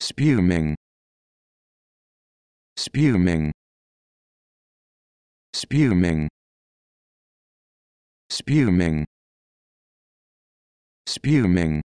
spuming spuming spuming spuming spuming